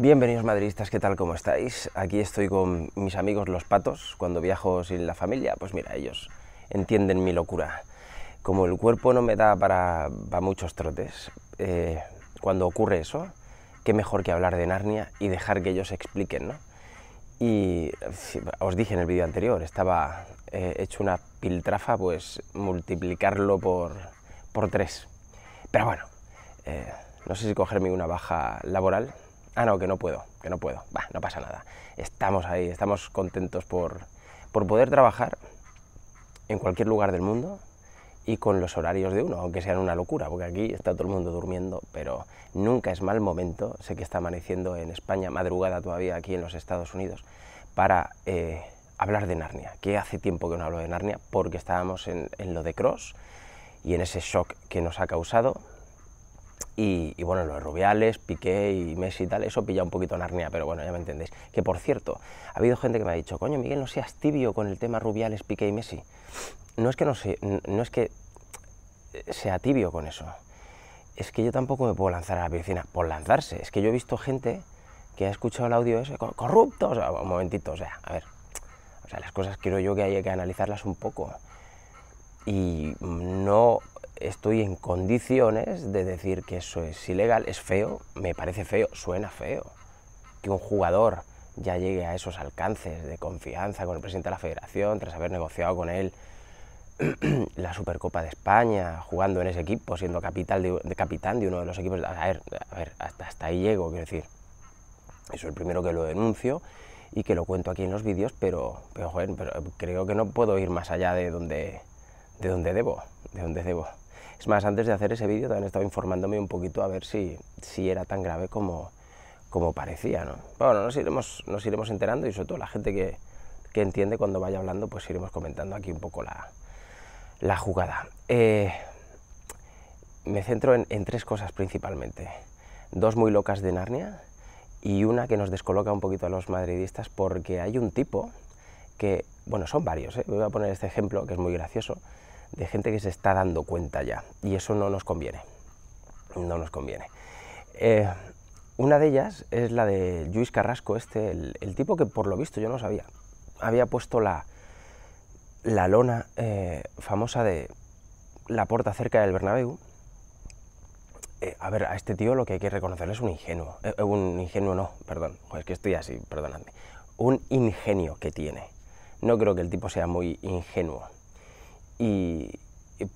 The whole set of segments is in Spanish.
Bienvenidos madridistas, ¿qué tal? ¿Cómo estáis? Aquí estoy con mis amigos los patos. Cuando viajo sin la familia, pues mira, ellos entienden mi locura. Como el cuerpo no me da para, muchos trotes, eh, cuando ocurre eso, qué mejor que hablar de Narnia y dejar que ellos expliquen, ¿no? Y os dije en el vídeo anterior, estaba eh, hecho una piltrafa, pues multiplicarlo por, tres. Pero bueno, eh, no sé si cogerme una baja laboral, ah, no, que no puedo, que no puedo, va, no pasa nada. Estamos ahí, estamos contentos por, por poder trabajar en cualquier lugar del mundo y con los horarios de uno, aunque sean una locura, porque aquí está todo el mundo durmiendo, pero nunca es mal momento, sé que está amaneciendo en España, madrugada todavía aquí en los Estados Unidos, para eh, hablar de Narnia, que hace tiempo que no hablo de Narnia, porque estábamos en, en lo de Cross y en ese shock que nos ha causado, y, bueno, los Rubiales, Piqué y Messi y tal, eso pilla un poquito arnia, pero bueno, ya me entendéis. Que por cierto, ha habido gente que me ha dicho, coño Miguel, no seas tibio con el tema Rubiales, Piqué y Messi. No es que no, no es que sea tibio con eso. Es que yo tampoco me puedo lanzar a la piscina por lanzarse. Es que yo he visto gente que ha escuchado el audio ese, corrupto, o sea, un momentito, o sea, a ver. O sea, las cosas quiero yo que hay que analizarlas un poco y no estoy en condiciones de decir que eso es ilegal, es feo, me parece feo, suena feo. Que un jugador ya llegue a esos alcances de confianza con el presidente de la federación tras haber negociado con él la Supercopa de España, jugando en ese equipo, siendo capital de, capitán de uno de los equipos. A ver, hasta, ahí llego, quiero decir. Eso es el primero que lo denuncio y que lo cuento aquí en los vídeos, pero, pero creo que no puedo ir más allá de donde, de dónde debo, de dónde debo. Es más, antes de hacer ese vídeo también estaba informándome un poquito a ver si, era tan grave como, parecía, ¿no? Bueno, nos iremos, nos iremos enterando y sobre todo la gente que, entiende cuando vaya hablando, pues iremos comentando aquí un poco la, jugada. Eh, me centro en, tres cosas principalmente. Dos muy locas de Narnia y una que nos descoloca un poquito a los madridistas porque hay un tipo que, bueno, son varios, ¿eh? voy a poner este ejemplo que es muy gracioso, de gente que se está dando cuenta ya, y eso no nos conviene, no nos conviene. Eh, una de ellas es la de Luis Carrasco, este, el, tipo que por lo visto yo no sabía, había puesto la, la lona eh, famosa de la puerta cerca del Bernabéu. Eh, a ver, a este tío lo que hay que reconocerle es un ingenuo, un ingenuo no, perdón, es que estoy así, perdonadme, un ingenio que tiene. No creo que el tipo sea muy ingenuo y,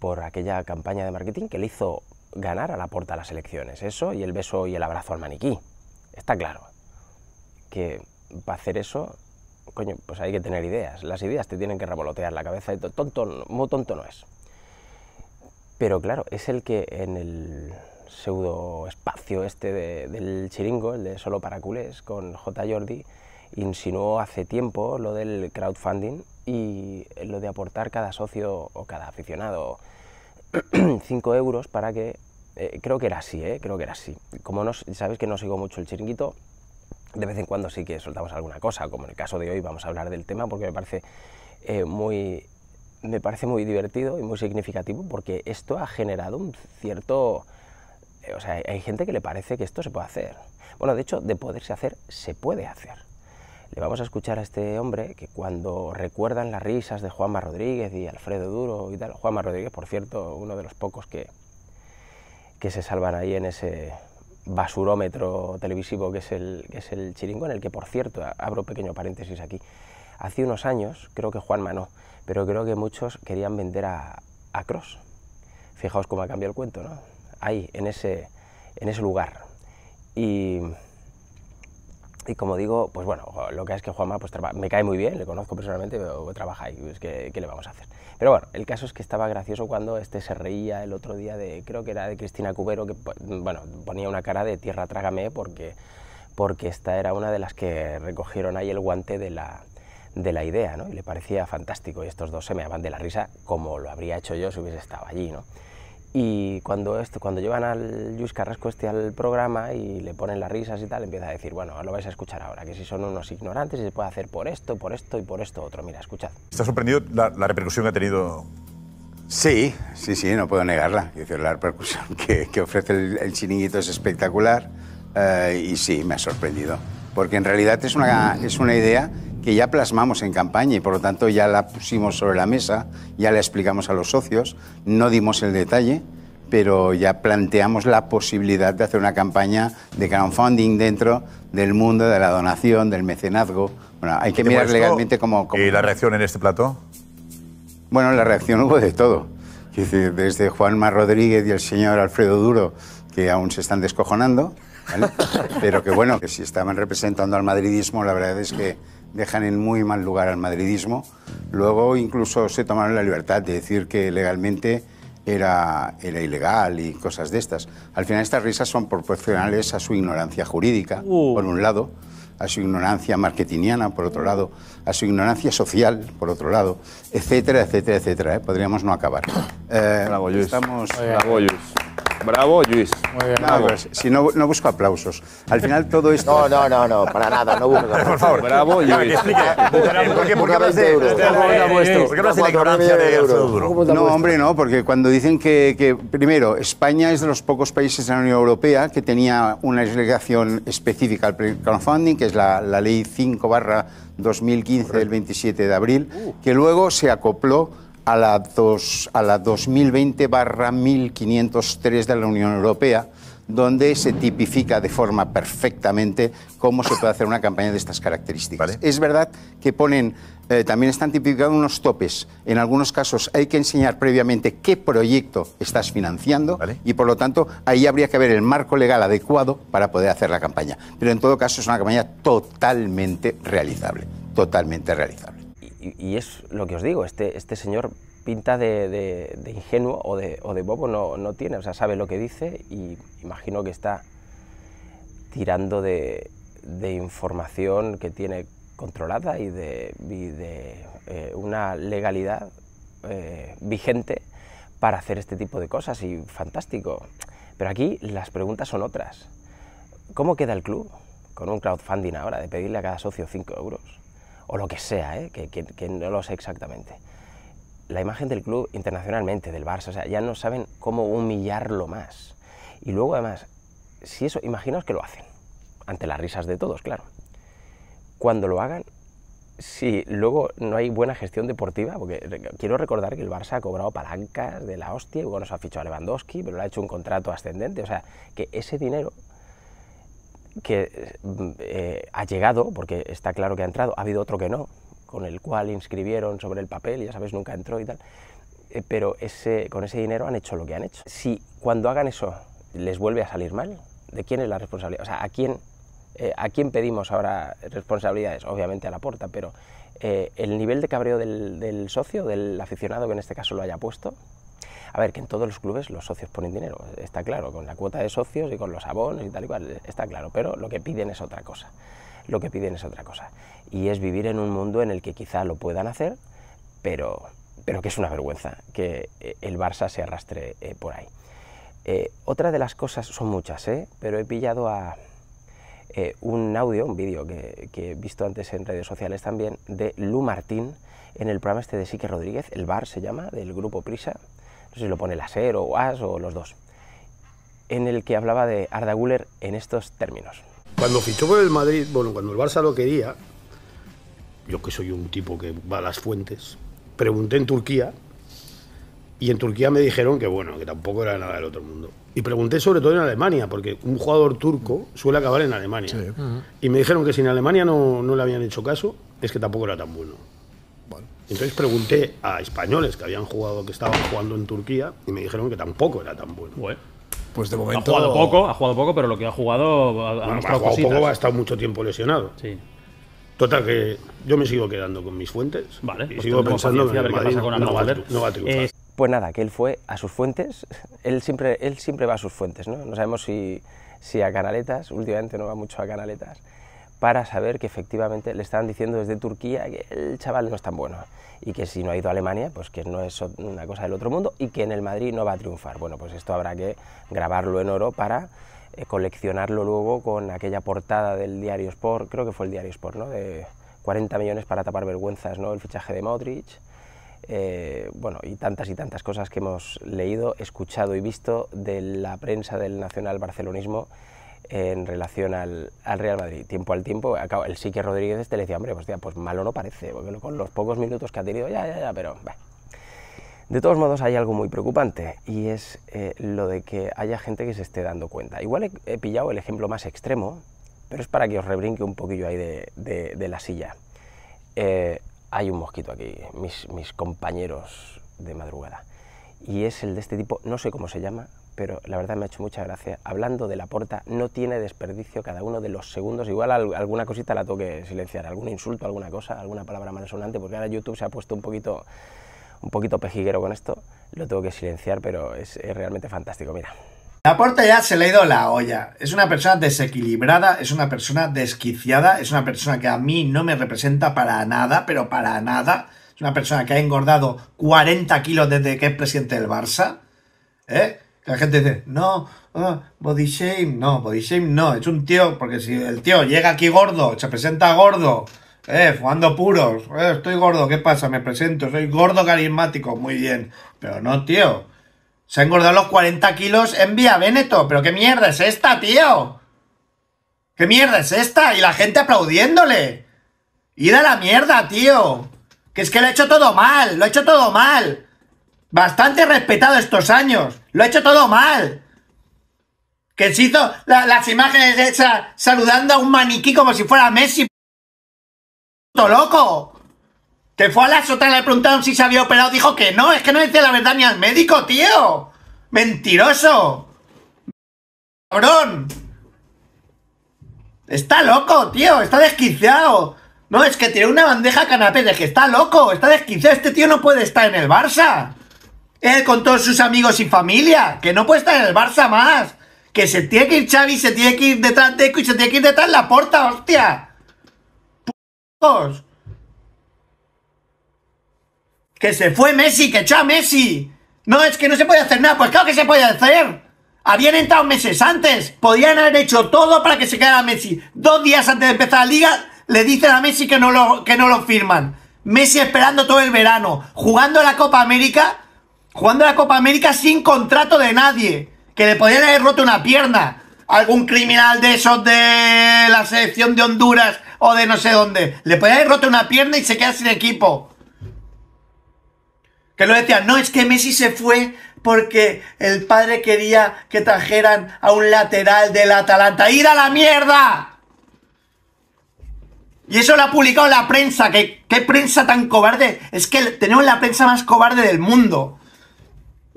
por aquella campaña de marketing que le hizo ganar a la puerta a las elecciones. Eso y el beso y el abrazo al maniquí. Está claro que para hacer eso, coño, pues hay que tener ideas. Las ideas te tienen que revolotear la cabeza y tonto, muy tonto no es. Pero claro, es el que en el pseudo espacio este del chiringo, el de solo para culés, con J. Jordi, insinuó hace tiempo lo del crowdfunding y lo de aportar cada socio o cada aficionado 5 euros para que... Eh, creo que era así, ¿eh? Creo que era así. Como no, sabes que no sigo mucho el chiringuito, de vez en cuando sí que soltamos alguna cosa, como en el caso de hoy vamos a hablar del tema porque me parece eh, muy me parece muy divertido y muy significativo porque esto ha generado un cierto... Eh, o sea, hay gente que le parece que esto se puede hacer. Bueno, de hecho, de poderse hacer, se puede hacer le vamos a escuchar a este hombre que cuando recuerdan las risas de Juanma Rodríguez y Alfredo Duro y tal, Juanma Rodríguez, por cierto, uno de los pocos que, que se salvan ahí en ese basurómetro televisivo que es el, que es el chiringo, en el que, por cierto, abro pequeño paréntesis aquí, hace unos años, creo que Juanma no, pero creo que muchos querían vender a, a Cross. Fijaos cómo ha cambiado el cuento, ¿no? Ahí, en ese, en ese lugar. Y y como digo, pues bueno, lo que es que Juanma pues, me cae muy bien, le conozco personalmente, pero trabaja ahí, ¿qué, le vamos a hacer? Pero bueno, el caso es que estaba gracioso cuando este se reía el otro día de, creo que era de Cristina Cubero, que pues, bueno, ponía una cara de tierra trágame porque, porque esta era una de las que recogieron ahí el guante de la, de la idea, ¿no? Y le parecía fantástico y estos dos se me daban de la risa como lo habría hecho yo si hubiese estado allí, ¿no? Y cuando, esto, cuando llevan al Luis Carrasco este al programa y le ponen las risas y tal, empieza a decir, bueno, lo vais a escuchar ahora, que si son unos ignorantes y se puede hacer por esto, por esto y por esto otro. Mira, escuchad. ¿Está sorprendido la, repercusión que ha tenido? Sí, sí, sí, no puedo negarla. Decir, la repercusión que, ofrece el, el, chiringuito es espectacular eh, y sí, me ha sorprendido. Porque en realidad es una, es una idea que ya plasmamos en campaña y por lo tanto ya la pusimos sobre la mesa, ya la explicamos a los socios, no dimos el detalle, pero ya planteamos la posibilidad de hacer una campaña de crowdfunding dentro del mundo de la donación, del mecenazgo. Bueno, hay que mirar legalmente cómo, ¿Y eh, la reacción en este plato? Bueno, la reacción hubo de todo. Desde Juanma Rodríguez y el señor Alfredo Duro, que aún se están descojonando, pero que bueno, que si estaban representando al madridismo, la verdad es que dejan en muy mal lugar al madridismo. Luego incluso se tomaron la libertad de decir que legalmente era, era ilegal y cosas de estas. Al final estas risas son proporcionales a su ignorancia jurídica, uh. por un lado, a su ignorancia marketingiana, por otro lado, a su ignorancia social, por otro lado, etcétera, etcétera, etcétera. ¿eh? Podríamos no acabar. Eh, estamos... Bravo, Luis. si no, no, busco aplausos. Al final todo esto. No, no, no, no para nada, no busco Por favor. Bravo, Luis. ¿Por qué, hablas de euros? de No, hombre, no, porque cuando dicen que, primero, España es de los pocos países de la Unión Europea que tenía una legislación específica al crowdfunding, que es la, la ley 5 barra 2015 del 27 de abril, que luego se acopló a la, dos, a la 2020-1503 de la Unión Europea, donde se tipifica de forma perfectamente cómo se puede hacer una campaña de estas características. Es verdad que ponen, eh, también están tipificados unos topes. En algunos casos hay que enseñar previamente qué proyecto estás financiando y por lo tanto ahí habría que ver el marco legal adecuado para poder hacer la campaña. Pero en todo caso es una campaña totalmente realizable, totalmente realizable y, es lo que os digo, este, este señor pinta de, ingenuo o de, bobo no, tiene, o sea, sabe lo que dice y imagino que está tirando de, información que tiene controlada y de, eh, una legalidad eh, vigente para hacer este tipo de cosas y fantástico. Pero aquí las preguntas son otras. ¿Cómo queda el club con un crowdfunding ahora de pedirle a cada socio 5 euros? o lo que sea, ¿eh? que, no lo sé exactamente. La imagen del club internacionalmente, del Barça, o sea, ya no saben cómo humillarlo más. Y luego además, si eso, imaginaos que lo hacen, ante las risas de todos, claro. Cuando lo hagan, si luego no hay buena gestión deportiva, porque quiero recordar que el Barça ha cobrado palancas de la hostia, bueno, se ha fichado a Lewandowski, pero le ha hecho un contrato ascendente, o sea, que ese dinero que eh, mm, eh, ha llegado, porque está claro que ha entrado, ha habido otro que no, con el cual inscribieron sobre el papel, ya sabes, nunca entró y tal, eh, pero ese, con ese dinero han hecho lo que han hecho. Si cuando hagan eso les vuelve a salir mal, ¿de quién es la responsabilidad? O sea, ¿a quién, ¿a quién pedimos ahora responsabilidades? Obviamente a la porta, pero el nivel de cabreo del socio, del aficionado que en este caso lo haya puesto, a ver, que en todos los clubes los socios ponen dinero, está claro, con la cuota de socios y con los abonos y tal y cual, está claro, pero lo que piden es otra cosa. Lo que piden es otra cosa. Y es vivir en un mundo en el que quizá lo puedan hacer, pero, que es una vergüenza que eh, el Barça se arrastre eh, por ahí. Eh, otra de las cosas, son muchas, pero he pillado a, un audio, un vídeo que, que, he visto antes en redes sociales también, de Lu Martín en el programa este de Sique Rodríguez, El Bar se llama, del grupo Prisa, no sé si lo pone el cero o AS o los dos, en el que hablaba de Arda Guller en estos términos. Cuando fichó por el Madrid, bueno, cuando el Barça lo quería, yo que soy un tipo que va a las fuentes, pregunté en Turquía y en Turquía me dijeron que bueno, que tampoco era nada del otro mundo. Y pregunté sobre todo en Alemania, porque un jugador turco suele acabar en Alemania. Y me dijeron que si en Alemania no, no le habían hecho caso, es que tampoco era tan bueno. Entonces pregunté a españoles que habían jugado, que estaban jugando en Turquía, y me dijeron que tampoco era tan bueno. Pues de momento. Ha jugado poco, ha jugado poco, pero lo que ha jugado. Ha, ha estado mucho tiempo lesionado. Sí. Total, que yo me sigo quedando con mis fuentes. Vale. Y pues sigo pensando que no, va, a triunfar. Eh, pues nada, que él fue a sus fuentes. Él siempre, él siempre va a sus fuentes, ¿no? No sabemos si, si a canaletas, últimamente no va mucho a canaletas para saber que efectivamente le estaban diciendo desde Turquía que el chaval no es tan bueno y que si no ha ido a Alemania, pues que no es una cosa del otro mundo y que en el Madrid no va a triunfar. Bueno, pues esto habrá que grabarlo en oro para eh, coleccionarlo luego con aquella portada del diario Sport, creo que fue el diario Sport, ¿no? De 40 millones para tapar vergüenzas, ¿no? El fichaje de Modric. Eh, bueno, y tantas y tantas cosas que hemos leído, escuchado y visto de la prensa del nacional barcelonismo en relación al, Real Madrid. Tiempo al tiempo, el Sique Rodríguez este le decía, hombre, pues, pues malo no parece, porque con los pocos minutos que ha tenido, ya, ya, ya, pero... De todos modos, hay algo muy preocupante y es eh, lo de que haya gente que se esté dando cuenta. Igual he, pillado el ejemplo más extremo, pero es para que os rebrinque un poquillo ahí de, la silla. Eh, hay un mosquito aquí, mis, mis compañeros de madrugada, y es el de este tipo, no sé cómo se llama, pero la verdad me ha hecho mucha gracia. Hablando de la porta, no tiene desperdicio cada uno de los segundos. Igual alguna cosita la tengo que silenciar, algún insulto, alguna cosa, alguna palabra malsonante, porque ahora YouTube se ha puesto un poquito, un poquito pejiguero con esto. Lo tengo que silenciar, pero es, realmente fantástico. Mira. La porta ya se le ha ido la olla. Es una persona desequilibrada, es una persona desquiciada, es una persona que a mí no me representa para nada, pero para nada. Es una persona que ha engordado 40 kilos desde que es presidente del Barça. ¿Eh? La gente dice, no, ah, body shame, no, body shame no, es un tío, porque si el tío llega aquí gordo, se presenta gordo, eh, fumando puros, eh, estoy gordo, ¿qué pasa? Me presento, soy gordo carismático, muy bien, pero no, tío, se ha engordado los 40 kilos en Vía Véneto, pero qué mierda es esta, tío, qué mierda es esta, y la gente aplaudiéndole, y a la mierda, tío, que es que lo he hecho todo mal, lo he hecho todo mal bastante respetado estos años. Lo ha hecho todo mal. Que se hizo las imágenes de esa saludando a un maniquí como si fuera Messi. ¿Todo loco! Que fue a la sotana, le preguntaron si se había operado. Dijo que no, es que no decía la verdad ni al médico, tío. Mentiroso. Cabrón. Está loco, tío. Está desquiciado. No, es que tiene una bandeja canapé. Es que está loco. Está desquiciado. Este tío no puede estar en el Barça él eh, con todos sus amigos y familia, que no puede estar en el Barça más, que se tiene que ir Xavi, se tiene que ir detrás Eco y se tiene que ir detrás de la puerta... hostia. Que se fue Messi, que echó a Messi. No, es que no se puede hacer nada. Pues claro que se puede hacer. Habían entrado meses antes. Podían haber hecho todo para que se quedara Messi. Dos días antes de empezar la liga, le dicen a Messi que no lo, que no lo firman. Messi esperando todo el verano, jugando la Copa América jugando la Copa América sin contrato de nadie, que le podían haber roto una pierna. Algún criminal de esos de la selección de Honduras o de no sé dónde. Le podían haber roto una pierna y se queda sin equipo. Que lo decían, no, es que Messi se fue porque el padre quería que trajeran a un lateral del Atalanta. ¡Ir a la mierda! Y eso lo ha publicado la prensa. ¿Qué, prensa tan cobarde? Es que tenemos la prensa más cobarde del mundo.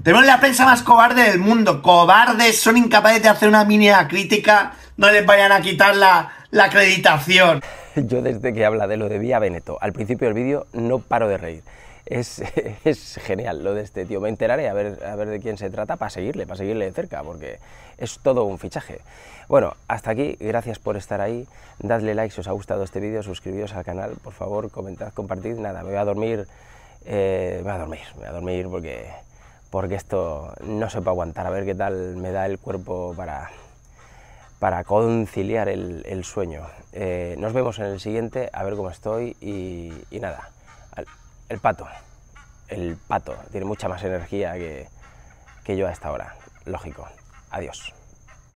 Tenemos la prensa más cobarde del mundo. Cobardes, son incapaces de hacer una mínima crítica, no les vayan a quitar la, acreditación. Yo desde que habla de lo de Vía Veneto, al principio del vídeo no paro de reír. Es, genial lo de este tío. Me enteraré a ver, a ver de quién se trata para seguirle, para seguirle de cerca, porque es todo un fichaje. Bueno, hasta aquí, gracias por estar ahí. Dadle like si os ha gustado este vídeo, suscribiros al canal, por favor, comentad, compartid. Nada, me voy a dormir, eh, me voy a dormir, me voy a dormir porque porque esto no se puede aguantar, a ver qué tal me da el cuerpo para, conciliar el, sueño. Eh, nos vemos en el siguiente, a ver cómo estoy y, nada, el, pato, el pato tiene mucha más energía que, que yo a esta hora, lógico. Adiós.